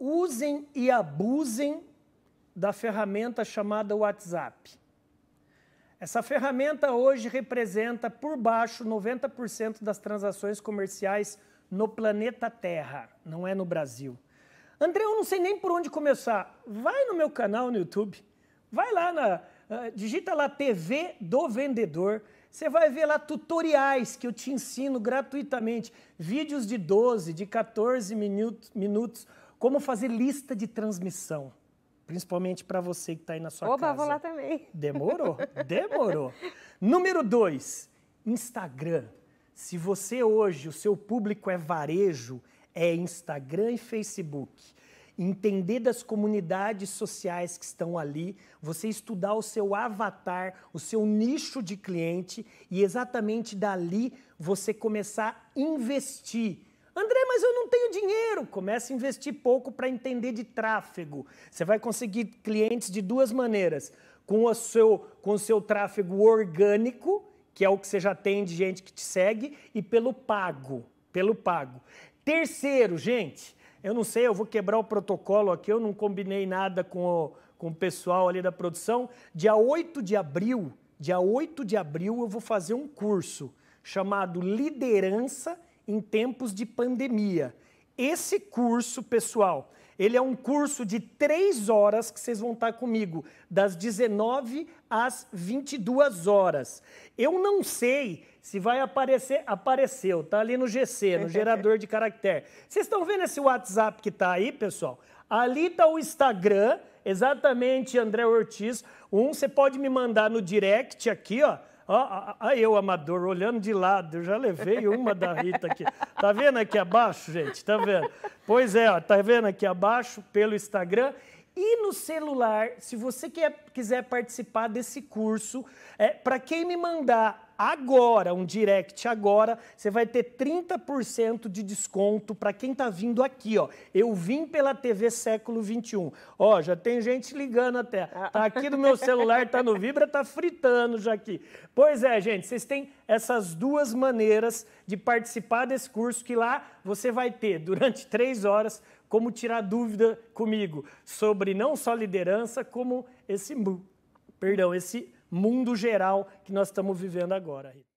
usem e abusem da ferramenta chamada WhatsApp. Essa ferramenta hoje representa por baixo 90% das transações comerciais no planeta Terra, não é no Brasil. André, eu não sei nem por onde começar. Vai no meu canal no YouTube, vai lá na ah, digita lá TV do vendedor. Você vai ver lá tutoriais que eu te ensino gratuitamente, vídeos de 12, de 14 minutos, minutos como fazer lista de transmissão? Principalmente para você que está aí na sua Opa, casa. Opa, vou lá também. Demorou? Demorou. Número dois, Instagram. Se você hoje, o seu público é varejo, é Instagram e Facebook. Entender das comunidades sociais que estão ali, você estudar o seu avatar, o seu nicho de cliente e exatamente dali você começar a investir André, mas eu não tenho dinheiro. Comece a investir pouco para entender de tráfego. Você vai conseguir clientes de duas maneiras: com o seu, com o seu tráfego orgânico, que é o que você já tem de gente que te segue, e pelo pago. Pelo pago. Terceiro, gente, eu não sei, eu vou quebrar o protocolo aqui, eu não combinei nada com o, com o pessoal ali da produção. Dia 8 de abril, dia 8 de abril, eu vou fazer um curso chamado Liderança em tempos de pandemia. Esse curso, pessoal, ele é um curso de três horas que vocês vão estar comigo, das 19 às 22 horas. Eu não sei se vai aparecer, apareceu, tá ali no GC, no gerador de caractere. Vocês estão vendo esse WhatsApp que tá aí, pessoal? Ali tá o Instagram, exatamente, André Ortiz. Um, você pode me mandar no direct aqui, ó. Ó, eu, amador, olhando de lado, eu já levei uma da Rita aqui. Tá vendo aqui abaixo, gente? Tá vendo? Pois é, ó, tá vendo aqui abaixo pelo Instagram. E no celular, se você quer, quiser participar desse curso, é, para quem me mandar agora, um direct agora, você vai ter 30% de desconto para quem está vindo aqui, ó. Eu vim pela TV Século 21. Ó, já tem gente ligando até. Ah. Tá aqui no meu celular, tá no Vibra, tá fritando já aqui. Pois é, gente, vocês têm essas duas maneiras de participar desse curso que lá você vai ter durante três horas como tirar dúvida comigo sobre não só liderança, como esse perdão, esse mundo geral que nós estamos vivendo agora, Rita.